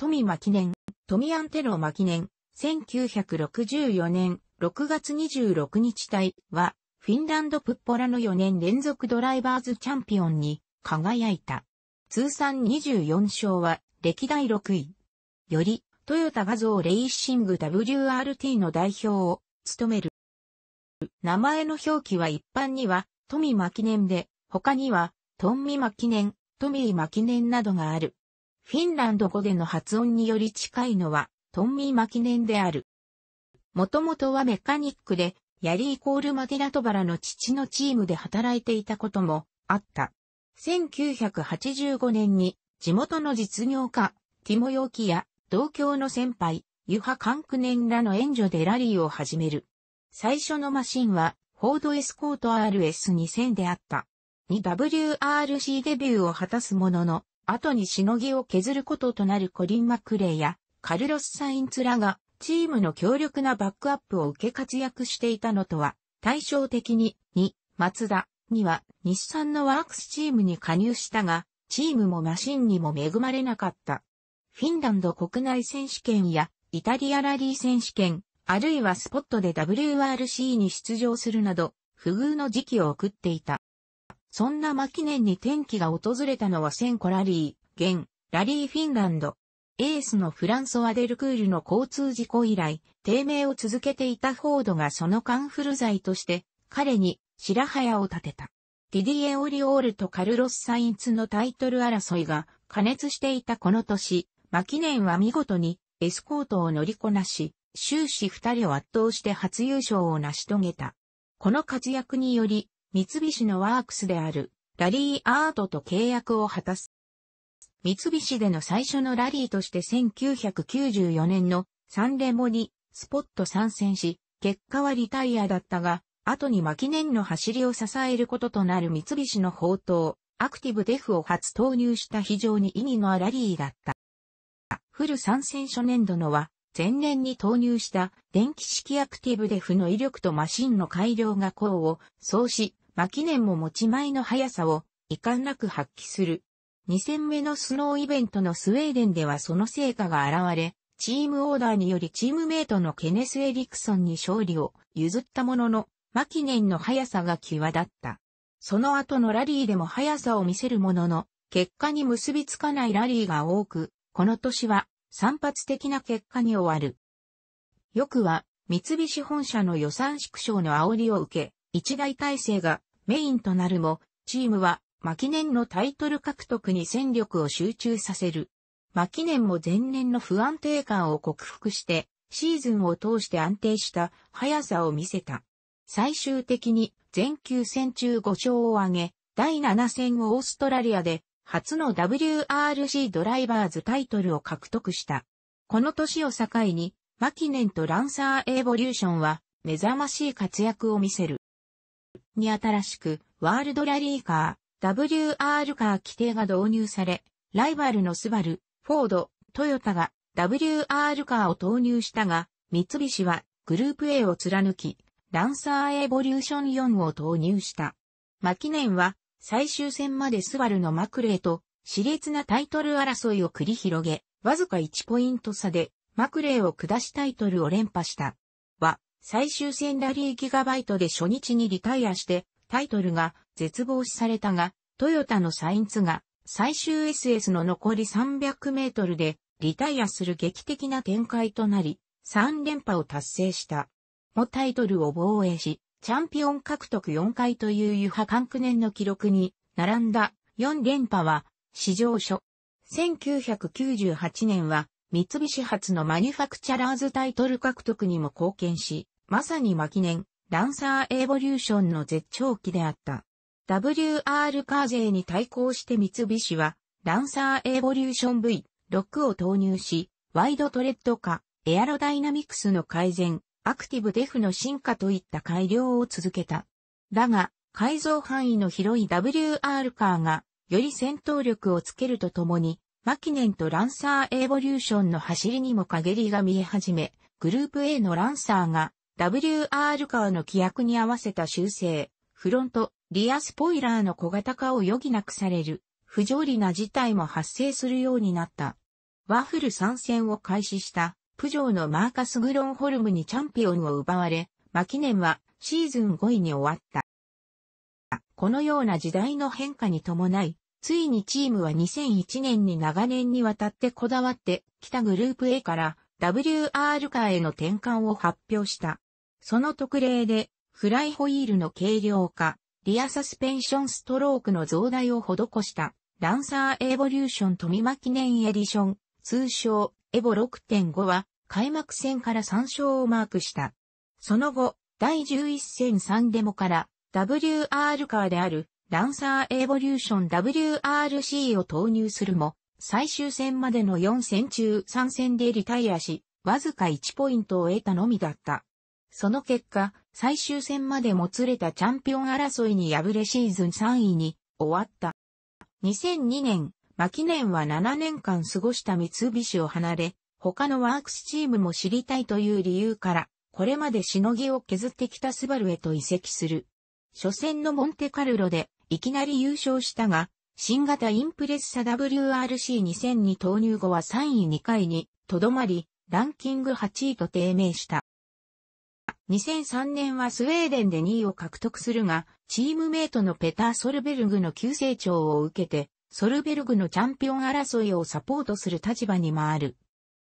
富間記念、富アンテロ間記念、1964年6月26日隊は、フィンランドプッポラの4年連続ドライバーズチャンピオンに輝いた。通算24勝は、歴代6位。より、トヨタ画像レイシング WRT の代表を務める。名前の表記は一般には、富巻記念で、他には、トンミマ記念、トミーマ記念などがある。フィンランド語での発音により近いのは、トンミーマキネンである。もともとはメカニックで、ヤリーコールマテラトバラの父のチームで働いていたこともあった。1985年に地元の実業家、ティモヨーキや同郷の先輩、ユハ・カンクネンらの援助でラリーを始める。最初のマシンは、フォードエスコート RS2000 であった。2 WRC デビューを果たすものの、後にしのぎを削ることとなるコリン・マクレイやカルロス・サインツらがチームの強力なバックアップを受け活躍していたのとは対照的に2、マツダには日産のワークスチームに加入したがチームもマシンにも恵まれなかった。フィンランド国内選手権やイタリアラリー選手権、あるいはスポットで WRC に出場するなど、不遇の時期を送っていた。そんなマキネンに転機が訪れたのはセンコラリー、現、ラリーフィンランド。エースのフランソワ・デルクールの交通事故以来、低迷を続けていたフォードがそのカンフル剤として、彼に白早を立てた。ディディエ・オリオールとカルロス・サインツのタイトル争いが加熱していたこの年、マキネンは見事にエスコートを乗りこなし、終始二人を圧倒して初優勝を成し遂げた。この活躍により、三菱のワークスである、ラリーアートと契約を果たす。三菱での最初のラリーとして1994年のサンレモにスポット参戦し、結果はリタイアだったが、後に巻年の走りを支えることとなる三菱の宝刀、アクティブデフを初投入した非常に意味のあラリーだった。フル参戦初年度のは、前年に投入した電気式アクティブデフの威力とマシンの改良が功を奏し、マキネンも持ち前の速さを遺憾なく発揮する。2戦目のスノーイベントのスウェーデンではその成果が現れ、チームオーダーによりチームメイトのケネス・エリクソンに勝利を譲ったものの、マキネンの速さが際立った。その後のラリーでも速さを見せるものの、結果に結びつかないラリーが多く、この年は散発的な結果に終わる。よくは、三菱本社の予算縮小の煽りを受け、一大体制がメインとなるも、チームは、マキネンのタイトル獲得に戦力を集中させる。マキネンも前年の不安定感を克服して、シーズンを通して安定した速さを見せた。最終的に全球戦中5勝を挙げ、第7戦をオーストラリアで初の WRC ドライバーズタイトルを獲得した。この年を境に、マキネンとランサーエボリューションは目覚ましい活躍を見せる。に新しく、ワールドラリーカー、WR カー規定が導入され、ライバルのスバル、フォード、トヨタが WR カーを投入したが、三菱はグループ A を貫き、ランサーエボリューション4を投入した。マキネンは最終戦までスバルのマクレーと熾烈なタイトル争いを繰り広げ、わずか1ポイント差でマクレーを下しタイトルを連覇した。最終戦ラリーギガバイトで初日にリタイアして、タイトルが絶望視されたが、トヨタのサインツが最終 SS の残り300メートルでリタイアする劇的な展開となり、3連覇を達成した。もタイトルを防衛し、チャンピオン獲得4回というユハ・カンクネンの記録に並んだ4連覇は史上初。1998年は三菱発のマニュファクチャラーズタイトル獲得にも貢献し、まさに巻年、ランサーエボリューションの絶頂期であった。WR カーゼに対抗して三菱は、ランサーエボリューション V6 を投入し、ワイドトレッド化、エアロダイナミクスの改善、アクティブデフの進化といった改良を続けた。だが、改造範囲の広い WR カーが、より戦闘力をつけるとともに、マキネンとランサーエボリューションの走りにも陰りが見え始め、グループ A のランサーが WR カーの規約に合わせた修正、フロント、リアスポイラーの小型化を余儀なくされる、不条理な事態も発生するようになった。ワッフル参戦を開始した、プジョーのマーカス・グロンホルムにチャンピオンを奪われ、マキネンはシーズン5位に終わった。このような時代の変化に伴い、ついにチームは2001年に長年にわたってこだわってきたグループ A から WR カーへの転換を発表した。その特例で、フライホイールの軽量化、リアサスペンションストロークの増大を施した、ランサーエボリューション富間記念エディション、通称、エボ6.5は、開幕戦から3勝をマークした。その後、第11戦3デモから、WR カーである、ランサーエボリューション WRC を投入するも、最終戦までの4戦中3戦でリタイアし、わずか1ポイントを得たのみだった。その結果、最終戦までもつれたチャンピオン争いに敗れシーズン3位に終わった。2002年、マキネンは7年間過ごした三菱を離れ、他のワークスチームも知りたいという理由から、これまでしのぎを削ってきたスバルへと移籍する。初戦のモンテカルロで、いきなり優勝したが、新型インプレッサ WRC2000 に投入後は3位2回に、とどまり、ランキング8位と低迷した。2003年はスウェーデンで2位を獲得するが、チームメイトのペター・ソルベルグの急成長を受けて、ソルベルグのチャンピオン争いをサポートする立場に回る。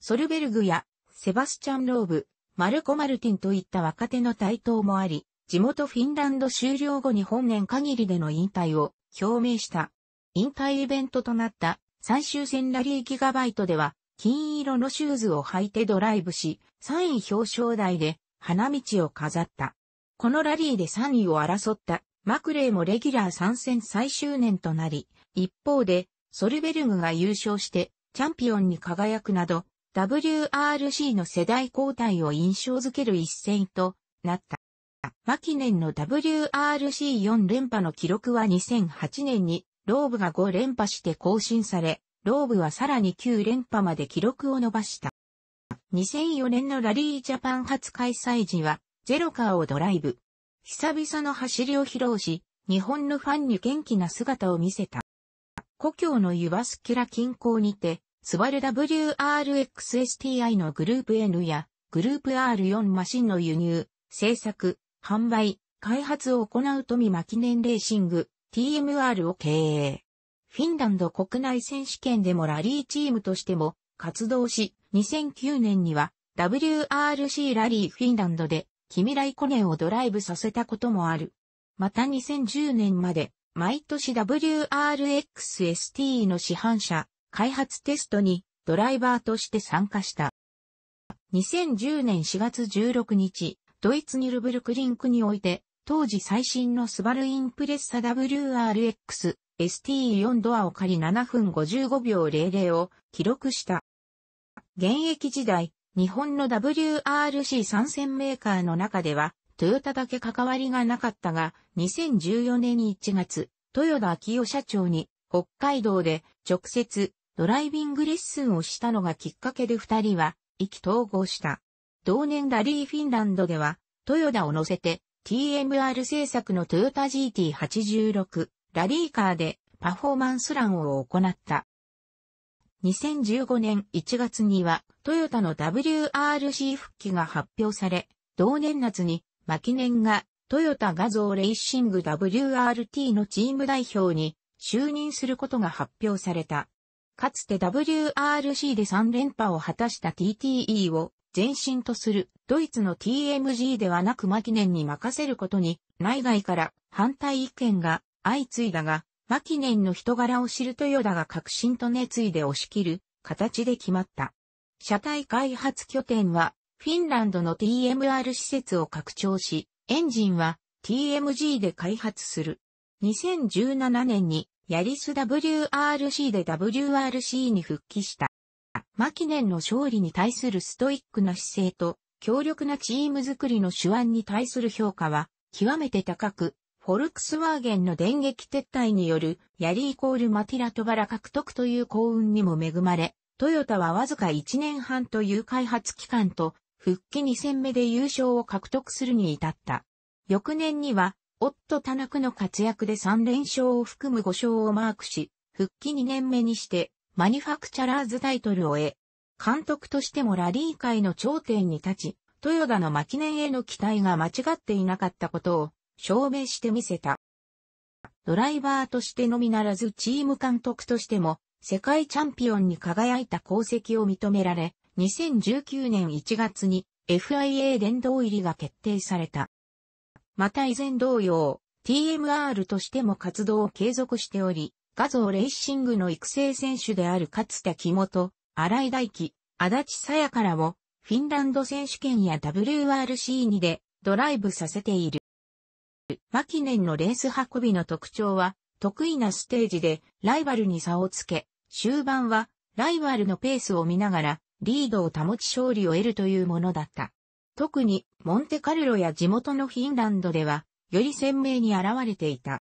ソルベルグやセバスチャン・ローブ、マルコ・マルティンといった若手の台頭もあり、地元フィンランド終了後に本年限りでの引退を表明した。引退イベントとなった最終戦ラリーギガバイトでは、金色のシューズを履いてドライブし、3位表彰台で花道を飾った。このラリーで3位を争ったマクレーもレギュラー参戦最終年となり、一方でソルベルグが優勝してチャンピオンに輝くなど、WRC の世代交代を印象づける一戦となった。マキネンの WRC4 連覇の記録は2008年にローブが5連覇して更新され、ローブはさらに9連覇まで記録を伸ばした。2004年のラリージャパン初開催時は、ゼロカーをドライブ。久々の走りを披露し、日本のファンに元気な姿を見せた。故郷のユバスキラ近郊にて、スバル WRXSTI のグループ N やグループ R4 マシンの輸入、製作、販売、開発を行う富間記念レーシング TMR を経営。フィンランド国内選手権でもラリーチームとしても活動し、2009年には WRC ラリーフィンランドでキミライコネをドライブさせたこともある。また2010年まで毎年 WRXST の市販車開発テストにドライバーとして参加した。2010年4月16日、ドイツニルブルクリンクにおいて、当時最新のスバルインプレッサ WRX ST4 ドアを借り7分55秒00を記録した。現役時代、日本の WRC 参戦メーカーの中では、トヨタだけ関わりがなかったが、2014年1月、豊田昭夫社長に、北海道で直接ドライビングレッスンをしたのがきっかけで二人は、意気投合した。同年ラリーフィンランドでは、豊田を乗せて、TMR 製作のトヨタ GT86、ラリーカーでパフォーマンスランを行った。2015年1月にはトヨタの WRC 復帰が発表され、同年夏にマキネンがトヨタ画像レーシング WRT のチーム代表に就任することが発表された。かつて WRC で3連覇を果たした TTE を前身とするドイツの TMG ではなくマキネンに任せることに内外から反対意見が相次いだが、マキネンの人柄を知る豊田が革新と熱意で押し切る形で決まった。車体開発拠点はフィンランドの TMR 施設を拡張し、エンジンは TMG で開発する。2017年にヤリス WRC で WRC に復帰した。マキネンの勝利に対するストイックな姿勢と強力なチーム作りの手腕に対する評価は極めて高く、フォルクスワーゲンの電撃撤退による、ヤリーコールマティラトバラ獲得という幸運にも恵まれ、トヨタはわずか1年半という開発期間と、復帰2戦目で優勝を獲得するに至った。翌年には、オット・タナクの活躍で3連勝を含む5勝をマークし、復帰2年目にして、マニファクチャラーズタイトルを得、監督としてもラリー界の頂点に立ち、豊田の巻年への期待が間違っていなかったことを証明してみせた。ドライバーとしてのみならずチーム監督としても世界チャンピオンに輝いた功績を認められ、2019年1月に FIA 殿堂入りが決定された。また以前同様、TMR としても活動を継続しており、画像レーシングの育成選手であるかつて木本、荒井大輝、足立さやからも、フィンランド選手権や WRC2 でドライブさせている。マキネンのレース運びの特徴は、得意なステージでライバルに差をつけ、終盤はライバルのペースを見ながらリードを保ち勝利を得るというものだった。特にモンテカルロや地元のフィンランドでは、より鮮明に現れていた。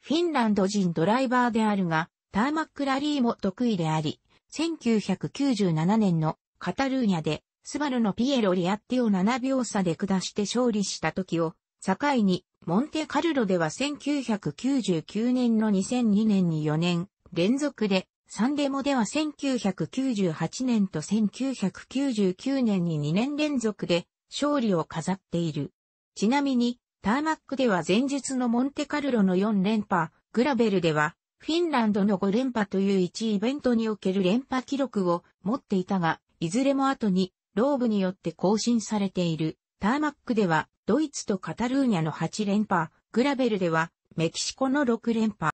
フィンランド人ドライバーであるが、ターマックラリーも得意であり、1997年のカタルーニャで、スバルのピエロリアッティを7秒差で下して勝利した時を境に、モンテカルロでは1999年の2002年に4年連続で、サンデモでは1998年と1999年に2年連続で勝利を飾っている。ちなみに、ターマックでは前述のモンテカルロの4連覇、グラベルではフィンランドの5連覇という1イベントにおける連覇記録を持っていたが、いずれも後にローブによって更新されている。ターマックではドイツとカタルーニャの8連覇、グラベルではメキシコの6連覇。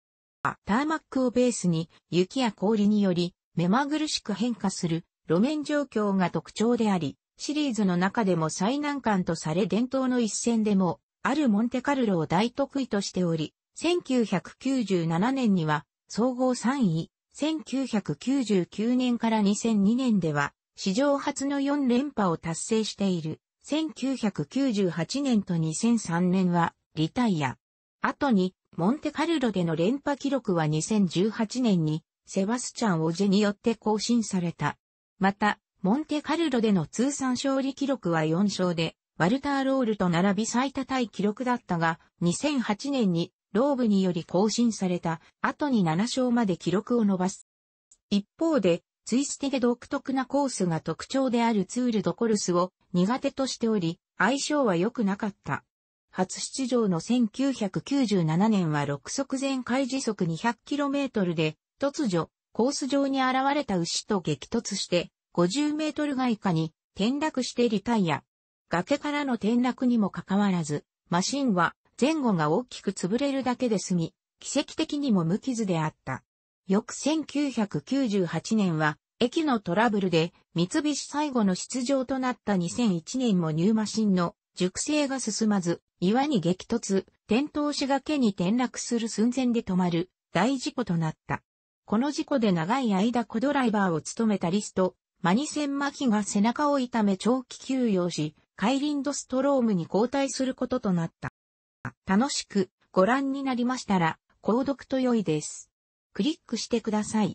ターマックをベースに雪や氷により目まぐるしく変化する路面状況が特徴であり、シリーズの中でも最難関とされ伝統の一戦でもあるモンテカルロを大得意としており、1997年には総合3位、1999年から2002年では史上初の4連覇を達成している。1998年と2003年はリタイア。後に、モンテカルロでの連覇記録は2018年に、セバスチャン・オジェによって更新された。また、モンテカルロでの通算勝利記録は4勝で、ワルター・ロールと並び最多タイ記録だったが、2008年にローブにより更新された後に7勝まで記録を伸ばす。一方で、ツイステで独特なコースが特徴であるツールドコルスを苦手としており、相性は良くなかった。初出場の1997年は6速全開時速 200km で、突如、コース上に現れた牛と激突して、50メートル外下に転落してリタイア。崖からの転落にもかかわらず、マシンは前後が大きく潰れるだけで済み、奇跡的にも無傷であった。翌1998年は、駅のトラブルで、三菱最後の出場となった2001年もニューマシンの熟成が進まず、岩に激突、転倒しがけに転落する寸前で止まる大事故となった。この事故で長い間小ドライバーを務めたリスト、マニセンマヒが背中を痛め長期休養し、カイリンドストロームに交代することとなった。楽しくご覧になりましたら、購読と良いです。クリックしてください。